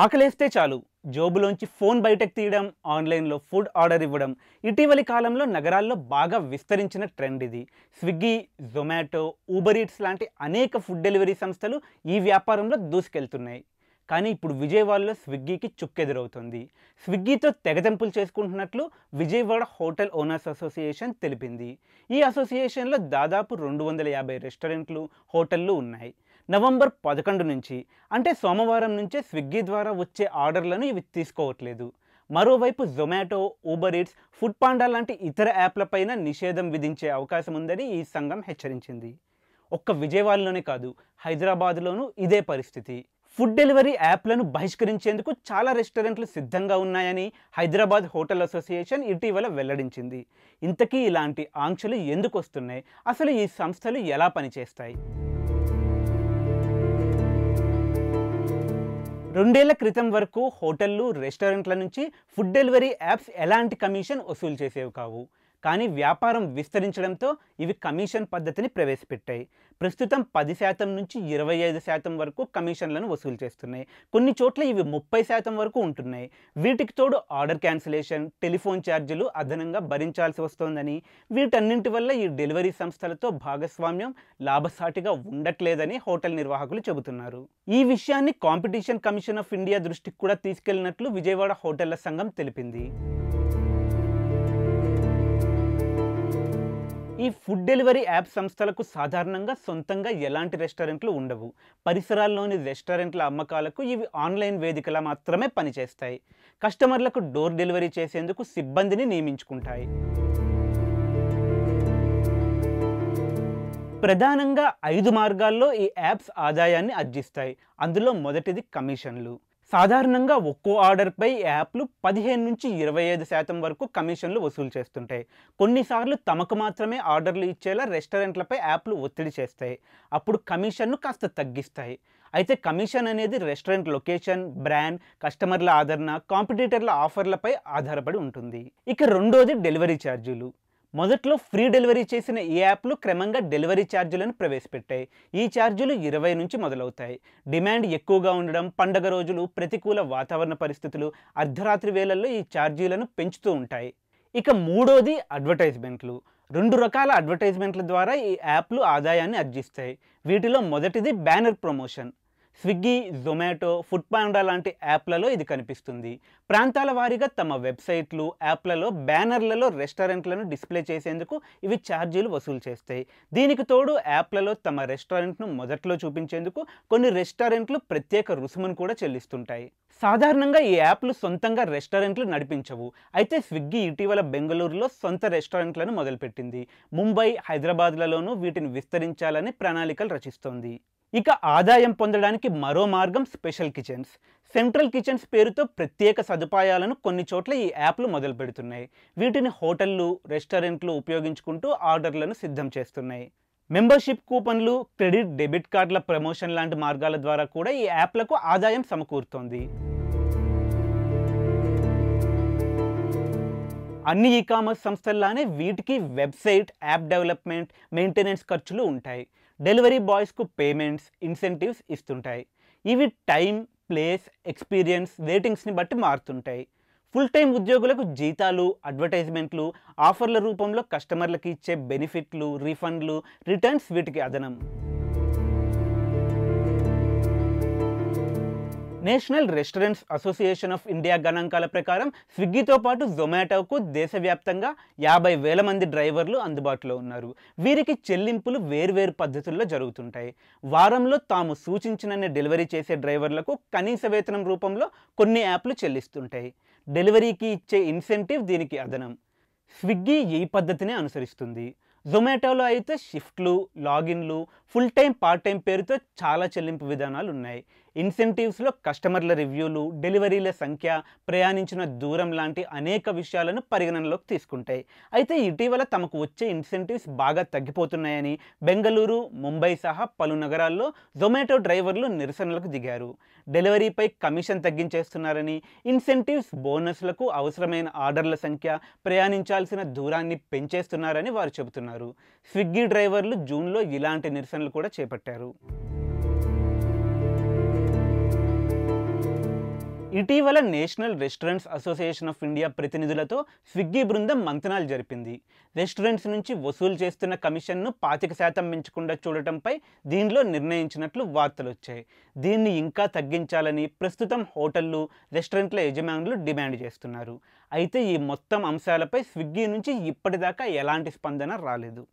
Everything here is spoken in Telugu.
ఆకలేస్తే చాలు జోబులోంచి ఫోన్ బయటకు తీయడం ఆన్లైన్లో ఫుడ్ ఆర్డర్ ఇవ్వడం ఇటీవలి కాలంలో నగరాల్లో బాగా విస్తరించిన ట్రెండ్ ఇది స్విగ్గీ జొమాటో ఊబర్ ఈట్స్ లాంటి అనేక ఫుడ్ డెలివరీ సంస్థలు ఈ వ్యాపారంలో దూసుకెళ్తున్నాయి కానీ ఇప్పుడు విజయవాడలో స్విగ్గీకి చుక్కెదురవుతుంది స్విగ్గీతో తెగతెంపులు చేసుకుంటున్నట్లు విజయవాడ హోటల్ ఓనర్స్ అసోసియేషన్ తెలిపింది ఈ అసోసియేషన్లో దాదాపు రెండు వందల యాభై రెస్టారెంట్లు హోటళ్ళు ఉన్నాయి నవంబర్ పదకొండు నుంచి అంటే సోమవారం నుంచే స్విగ్గీ ద్వారా వచ్చే ఆర్డర్లను ఇవి తీసుకోవట్లేదు మరోవైపు Zomato Uber Eats Foodpanda లాంటి ఇతర యాప్లపైన నిషేధం విధించే అవకాశం ఉందని ఈ సంఘం హెచ్చరించింది ఒక్క విజయవాడలోనే కాదు హైదరాబాద్లోనూ ఇదే పరిస్థితి ఫుడ్ డెలివరీ యాప్లను బహిష్కరించేందుకు చాలా రెస్టారెంట్లు సిద్ధంగా ఉన్నాయని హైదరాబాద్ హోటల్ అసోసియేషన్ ఇటీవల వెల్లడించింది ఇంతకీ ఇలాంటి ఆంక్షలు ఎందుకు వస్తున్నాయి అసలు ఈ సంస్థలు ఎలా పనిచేస్తాయి రెండేళ్ల క్రితం వరకు హోటళ్లు రెస్టారెంట్ల నుంచి ఫుడ్ డెలివరీ యాప్స్ ఎలాంటి కమిషన్ వసూలు చేసేవి కావు కానీ వ్యాపారం విస్తరించడంతో ఇవి కమిషన్ పద్ధతిని ప్రవేశపెట్టాయి ప్రస్తుతం పది శాతం నుంచి ఇరవై ఐదు శాతం వరకు కమిషన్లను వసూలు చేస్తున్నాయి కొన్ని చోట్ల ఇవి ముప్పై శాతం వరకు ఉంటున్నాయి వీటికి తోడు ఆర్డర్ క్యాన్సిలేషన్ టెలిఫోన్ ఛార్జీలు అదనంగా భరించాల్సి వస్తోందని వీటన్నింటి వల్ల ఈ డెలివరీ సంస్థలతో భాగస్వామ్యం లాభసాటిగా ఉండట్లేదని హోటల్ నిర్వాహకులు చెబుతున్నారు ఈ విషయాన్ని కాంపిటీషన్ కమిషన్ ఆఫ్ ఇండియా దృష్టికి కూడా తీసుకెళ్లినట్లు విజయవాడ హోటళ్ల సంఘం తెలిపింది ఈ ఫుడ్ డెలివరీ యాప్ సంస్థలకు సాధారణంగా సొంతంగా ఎలాంటి రెస్టారెంట్లు ఉండవు పరిసరాల్లోని రెస్టారెంట్ల అమ్మకాలకు ఇవి ఆన్లైన్ వేదికల మాత్రమే పనిచేస్తాయి కస్టమర్లకు డోర్ డెలివరీ చేసేందుకు సిబ్బందిని నియమించుకుంటాయి ప్రధానంగా ఐదు మార్గాల్లో ఈ యాప్స్ ఆదాయాన్ని అర్జిస్తాయి అందులో మొదటిది కమిషన్లు సాధారణంగా ఒక్కో ఆర్డర్పై యాప్లు పదిహేను నుంచి ఇరవై ఐదు శాతం వరకు కమిషన్లు వసూలు చేస్తుంటాయి కొన్నిసార్లు తమకు మాత్రమే ఆర్డర్లు ఇచ్చేలా రెస్టారెంట్లపై యాప్లు ఒత్తిడి చేస్తాయి అప్పుడు కమిషన్ను కాస్త తగ్గిస్తాయి అయితే కమిషన్ అనేది రెస్టారెంట్ లొకేషన్ బ్రాండ్ కస్టమర్ల ఆదరణ కాంపిటీటర్ల ఆఫర్లపై ఆధారపడి ఉంటుంది ఇక రెండోది డెలివరీ ఛార్జీలు మొదట్లో ఫ్రీ డెలివరీ చేసిన ఈ యాప్లు క్రమంగా డెలివరీ ఛార్జీలను ప్రవేశపెట్టాయి ఈ ఛార్జీలు ఇరవై నుంచి మొదలవుతాయి డిమాండ్ ఎక్కువగా ఉండడం పండగ రోజులు ప్రతికూల వాతావరణ పరిస్థితులు అర్ధరాత్రి వేళల్లో ఈ ఛార్జీలను పెంచుతూ ఉంటాయి ఇక మూడోది అడ్వర్టైజ్మెంట్లు రెండు రకాల అడ్వర్టైజ్మెంట్ల ద్వారా ఈ యాప్లు ఆదాయాన్ని అర్జిస్తాయి వీటిలో మొదటిది banner promotion Swiggy Zomato Foodpanda లాంటి యాప్లలో ఇది కనిపిస్తుంది ప్రాంతాల వారీగా తమ వెబ్సైట్లు యాప్లలో బ్యానర్లలో రెస్టారెంట్లను డిస్ప్లే చేసేందుకు ఇవి ఛార్జీలు వసూలు చేస్తాయి దీనికి తోడు యాప్లలో తమ రెస్టారెంట్ను మొదట్లో చూపించేందుకు కొన్ని రెస్టారెంట్లు ప్రత్యేక రుసుమును కూడా చెల్లిస్తుంటాయి సాధారణంగా ఈ యాప్లు సొంతంగా రెస్టారెంట్లు నడిపించవు అయితే స్విగ్గీ ఇటీవల బెంగళూరులో సొంత రెస్టారెంట్లను మొదలుపెట్టింది ముంబై హైదరాబాద్లలోనూ వీటిని విస్తరించాలని ప్రణాళికలు రచిస్తోంది ఇక ఆదాయం పొందడానికి మరో మార్గం స్పెషల్ కిచెన్స్ సెంట్రల్ కిచెన్స్ పేరుతో ప్రత్యేక సదుపాయాలను కొన్ని చోట్ల ఈ యాప్లు మొదలు పెడుతున్నాయి వీటిని హోటళ్ళు రెస్టారెంట్లు ఉపయోగించుకుంటూ ఆర్డర్లను సిద్ధం చేస్తున్నాయి మెంబర్షిప్ కూపన్లు క్రెడిట్ డెబిట్ కార్డుల ప్రమోషన్ లాంటి మార్గాల ద్వారా కూడా ఈ యాప్లకు ఆదాయం సమకూరుతోంది అన్ని ఈ కామర్స్ సంస్థల్లానే వీటికి వెబ్సైట్ యాప్ డెవలప్మెంట్ మెయింటెనెన్స్ ఖర్చులు ఉంటాయి డెలివరీ బాయ్స్కు పేమెంట్స్ ఇన్సెంటివ్స్ ఇస్తుంటాయి ఇవి టైం ప్లేస్ ఎక్స్పీరియన్స్ రేటింగ్స్ని బట్టి మారుతుంటాయి ఫుల్ టైం ఉద్యోగులకు జీతాలు అడ్వర్టైజ్మెంట్లు ఆఫర్ల రూపంలో కస్టమర్లకి ఇచ్చే బెనిఫిట్లు రీఫండ్లు రిటర్న్స్ వీటికి అదనం national restaurants association of India గణాంకాల ప్రకారం స్విగ్గీతో పాటు జొమాటోకు దేశవ్యాప్తంగా యాభై వేల మంది డ్రైవర్లు అందుబాటులో ఉన్నారు వీరికి చెల్లింపులు వేర్వేరు పద్ధతుల్లో జరుగుతుంటాయి వారంలో తాము సూచించినన్ని డెలివరీ చేసే డ్రైవర్లకు కనీస వేతనం రూపంలో కొన్ని యాప్లు చెల్లిస్తుంటాయి డెలివరీకి ఇచ్చే ఇన్సెంటివ్ దీనికి అదనం స్విగ్గీ ఈ పద్ధతిని అనుసరిస్తుంది జొమాటోలో అయితే షిఫ్ట్లు లాగిన్లు ఫుల్ టైం పార్ట్ టైం పేరుతో చాలా చెల్లింపు విధానాలు ఉన్నాయి ఇన్సెంటివ్స్లో కస్టమర్ల రివ్యూలు డెలివరీల సంఖ్య ప్రయాణించిన దూరం లాంటి అనేక విషయాలను పరిగణనలోకి తీసుకుంటాయి అయితే ఇటీవల తమకు వచ్చే ఇన్సెంటివ్స్ బాగా తగ్గిపోతున్నాయని బెంగళూరు ముంబై సహా పలు నగరాల్లో జొమాటో డ్రైవర్లు నిరసనలకు దిగారు డెలివరీపై కమిషన్ తగ్గించేస్తున్నారని ఇన్సెంటివ్స్ బోనస్లకు అవసరమైన ఆర్డర్ల సంఖ్య ప్రయాణించాల్సిన దూరాన్ని పెంచేస్తున్నారని వారు చెబుతున్నారు స్విగ్గీ డ్రైవర్లు జూన్లో ఇలాంటి నిరసనలు కూడా చేపట్టారు ఇటీవల national restaurants association of India ప్రతినిధులతో స్విగ్గీ బృందం మంతనాలు జరిపింది రెస్టారెంట్స్ నుంచి వసూలు చేస్తున్న కమిషన్ను పాతిక శాతం పెంచకుండా చూడటంపై దీనిలో నిర్ణయించినట్లు వార్తలు వచ్చాయి దీన్ని ఇంకా తగ్గించాలని ప్రస్తుతం హోటళ్లు రెస్టారెంట్ల యజమానులు డిమాండ్ చేస్తున్నారు అయితే ఈ మొత్తం అంశాలపై స్విగ్గీ నుంచి ఇప్పటిదాకా ఎలాంటి స్పందన రాలేదు